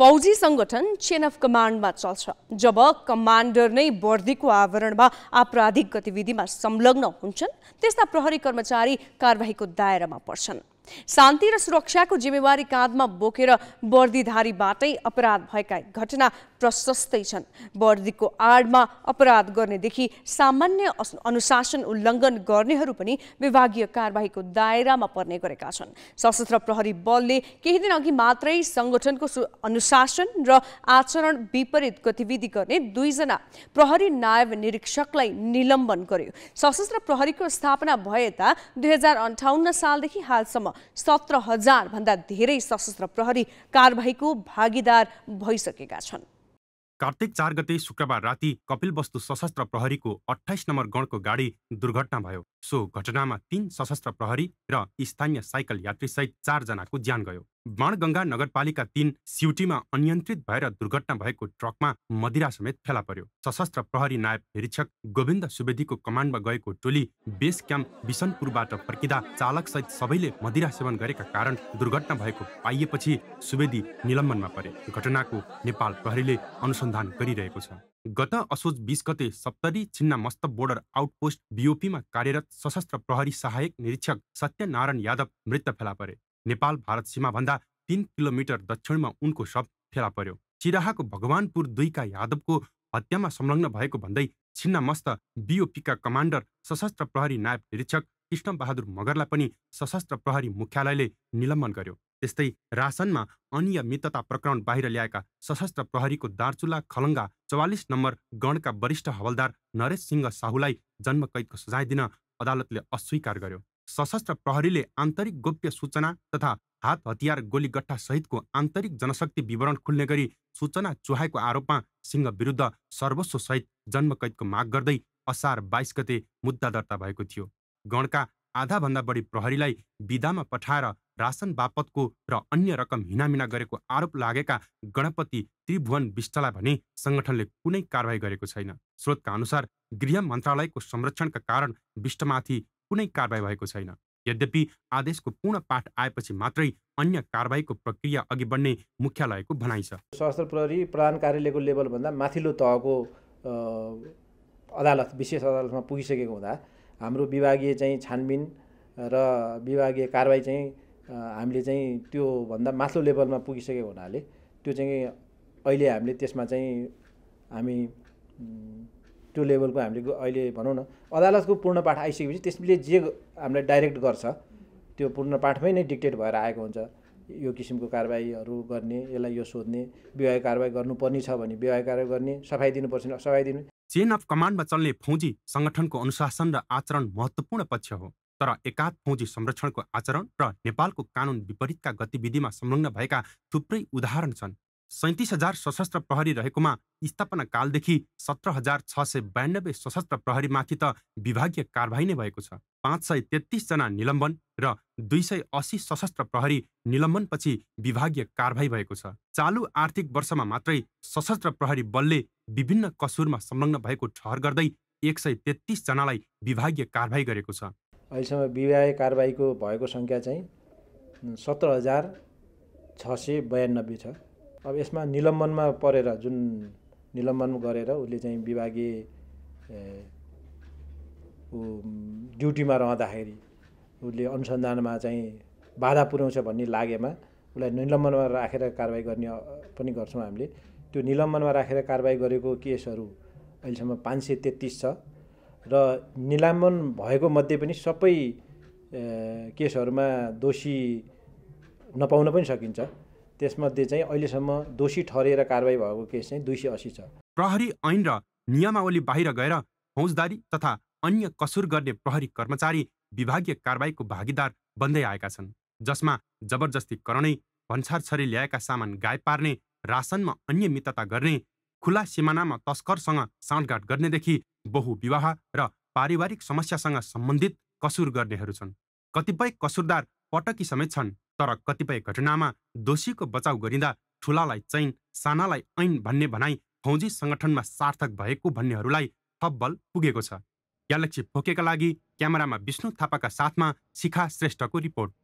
फौजी सङ्गठन chain of कमान्डमा चल्छ जब कमान्डर नै बर्दीको आवरणमा आपराधिक गतिविधिमा संलग्न हुन्छन् त्यस्ता प्रहरी कर्मचारी कारवाहीको दायरामा पर्छन् शान्ति र सुरक्षाको जिम्मेवारी काँधमा बोकेर बर्दीधारीबाटै अपराध भएका घटना प्रशस्तै छन् बर्दीको आडमा अपराध गर्नेदेखि सामान्य अनुशासन उल्लङ्घन गर्नेहरू पनि विभागीय कारवाहीको दायरामा पर्ने गरेका छन् सशस्त्र प्रहरी बलले केही दिन अघि मात्रै सङ्गठनको अनुशासन र आचरण विपरीत गतिविधि गर्ने दुईजना प्रहरी नायब निरीक्षकलाई निलम्बन गर्यो सशस्त्र प्रहरीको स्थापना भए ता दुई हजार अन्ठाउन्न सालदेखि हालसम्म सत्र भन्दा धेरै सशस्त्र प्रहरी कारबाहीको भागीदार भइसकेका छन् कार्तिक चार गते शुक्रबार राति कपिलवस्तु सशस्त्र प्रहरीको अठाइस नम्बर गणको गाडी दुर्घटना भयो सो घटनामा तीन सशस्त्र प्रहरी र स्थानीय साइकल यात्रीसहित चारजनाको ज्यान गयो बाणगङ्गा नगरपालिका तीन सिउटीमा अनियन्त्रित भएर दुर्घटना भएको ट्रकमा मदिरा समेत फेला पर्यो सशस्त्र प्रहरी नायब निरीक्षक गोविन्द सुवेदीको कमान्डमा गएको टोली बेस क्याम्प बिसनपुरबाट फर्किँदा सहित सबैले मदिरा सेवन गरेका कारण दुर्घटना भएको पाइएपछि सुवेदी निलम्बनमा परे घटनाको नेपाल प्रहरीले अनुसन्धान गरिरहेको छ गत असोज बिस गते सप्तरी छिन्नामस्त बोर्डर आउटपोस्ट बिओपीमा कार्यरत सशस्त्र प्रहरी सहायक निरीक्षक सत्यनारायण यादव मृत फेला परे नेपाल भारत सीमाभन्दा तीन किलोमिटर दक्षिणमा उनको शव फेला पर्यो चिराहाको भगवानपुर दुईका यादवको हत्यामा संलग्न भएको भन्दै छिन्नामस्त बिओपीका कमान्डर सशस्त्र प्रहरी नायब निरीक्षक कृष्णबहादुर मगरलाई पनि सशस्त्र प्रहरी मुख्यालयले निलम्बन गर्यो त्यस्तै रासनमा अनियमितता प्रकरण बाहिर ल्याएका सशस्त्र प्रहरीको दार्चुला खलङ्गा चौवालिस नम्बर गणका वरिष्ठ हवलदार नरेश सिंह साहुलाई जन्मकैदको सजाय दिन अदालतले अस्वीकार गर्यो सशस्त्र प्रहरीले आन्तरिक गोप्य सूचना तथा हात हतियार गोलीगट्ठा सहितको आन्तरिक जनशक्ति विवरण खुल्ने गरी सूचना चुहाएको आरोपमा सिंह विरुद्ध सर्वस्वसहित जन्म कैदको माग गर्दै असार बाइस गते मुद्दा दर्ता भएको थियो गणका आधाभन्दा बढी प्रहरीलाई विधामा पठाएर रासन बापतको र अन्य रकम हिनामिना गरेको आरोप लागेका गणपति त्रिभुवन विष्टलाई भने सङ्गठनले कुनै कारवाही गरेको छैन स्रोतका अनुसार गृह मन्त्रालयको संरक्षणका कारण विष्टमाथि कुनै कारवाही भएको छैन यद्यपि आदेशको पूर्ण पाठ आएपछि मात्रै अन्य कारवाहीको प्रक्रिया अघि बढ्ने मुख्यालयको भनाइ छ सशस्त्र प्रहरी प्रधान कार्यालयको लेभलभन्दा माथिल्लो तहको अदालत विशेष अदालतमा पुगिसकेको हुँदा हाम्रो विभागीय चाहिँ छानबिन र विभागीय कारवाही चाहिँ हामीले चाहिँ त्योभन्दा माथिल्लो लेभलमा पुगिसकेको हुनाले त्यो चाहिँ अहिले हामीले त्यसमा चाहिँ हामी त्यो लेभलको हामीले अहिले भनौँ न अदालतको पूर्ण पाठ आइसकेपछि त्यसले जे हामीलाई डाइरेक्ट गर्छ त्यो पूर्ण पाठमै नै डिक्टेट भएर आएको हुन्छ यो किसिमको कारवाहीहरू गर्ने यसलाई यो सोध्ने विवाह कारवाही गर्नुपर्ने छ भने विवाह कारवाही गर्ने सफाइ दिनुपर्छ सफाइ दिनु चेन अफ कमान्डमा चल्ने फौजी सङ्गठनको अनुशासन र आचरण महत्त्वपूर्ण पक्ष हो तर एकाध फौजी संरक्षणको आचरण र नेपालको कानुन विपरीतका गतिविधिमा संलग्न भएका थुप्रै उदाहरण छन् सैतिस हजार सशस्त्र प्रहरी रहेकोमा स्थापना कालदेखि सत्र हजार छ सय बयानब्बे सशस्त्र प्रहरीमाथि त विभागीय कारवाही नै भएको छ पाँच सय तेत्तिसजना निलम्बन र दुई सय असी सशस्त्र प्रहरी निलम्बनपछि विभागीय कारवाही भएको छ चालु आर्थिक वर्षमा मात्रै सशस्त्र प्रहरी बलले विभिन्न कसुरमा संलग्न भएको ठहर गर्दै एक सय तेत्तिसजनालाई विभागीय कारवाही गरेको छ अहिलेसम्म विभागीय कारवाहीको भएको सङ्ख्या चाहिँ सत्र हजार छ सय बयानब्बे छ अब यसमा निलम्बनमा परेर जुन निलम्बन गरेर उसले चाहिँ विभागीय ऊ ड्युटीमा रहँदाखेरि उसले अनुसन्धानमा चाहिँ बाधा पुर्याउँछ भन्ने लागेमा उसलाई निलम्बनमा राखेर कारवाही गर्ने पनि गर्छौँ हामीले त्यो निलम्बनमा राखेर कारवाही गरेको केसहरू अहिलेसम्म पाँच सय तेत्तिस छ र निलम्बन भएको मध्ये पनि सबै केसहरूमा दोषी नपाउन पनि सकिन्छ त्यसमध्ये चाहिँ अहिलेसम्म दोषी ठहरेर कारवाही भएको केस चाहिँ दुई छ प्रहरी ऐन र नियमावली बाहिर गएर फौजदारी तथा अन्य कसुर गर्ने प्रहरी कर्मचारी विभागीय कारवाहीको भागीदार बन्दै आएका छन् जसमा जबरजस्ती कराउने भन्सार छरी ल्याएका सामान गाय पार्ने रासनमा अन्य गर्ने खुला सिमानामा तस्करसँग साँठगाँठ गर्नेदेखि बहुविवाह र पारिवारिक समस्यासँग सम्बन्धित कसुर गर्नेहरू छन् कतिपय कसुरदार पटकी समेत छन् तर कतिपय घटनामा दोषीको बचाउ गरिँदा ठुलालाई चैन सानालाई ऐन भन्ने भनाई फौजी सङ्गठनमा सार्थक भएको भन्नेहरूलाई थप बल पुगेको छ ग्यालेक्सी फोकेका लागि क्यामेरामा विष्णु थापाका साथमा शिखा श्रेष्ठको रिपोर्ट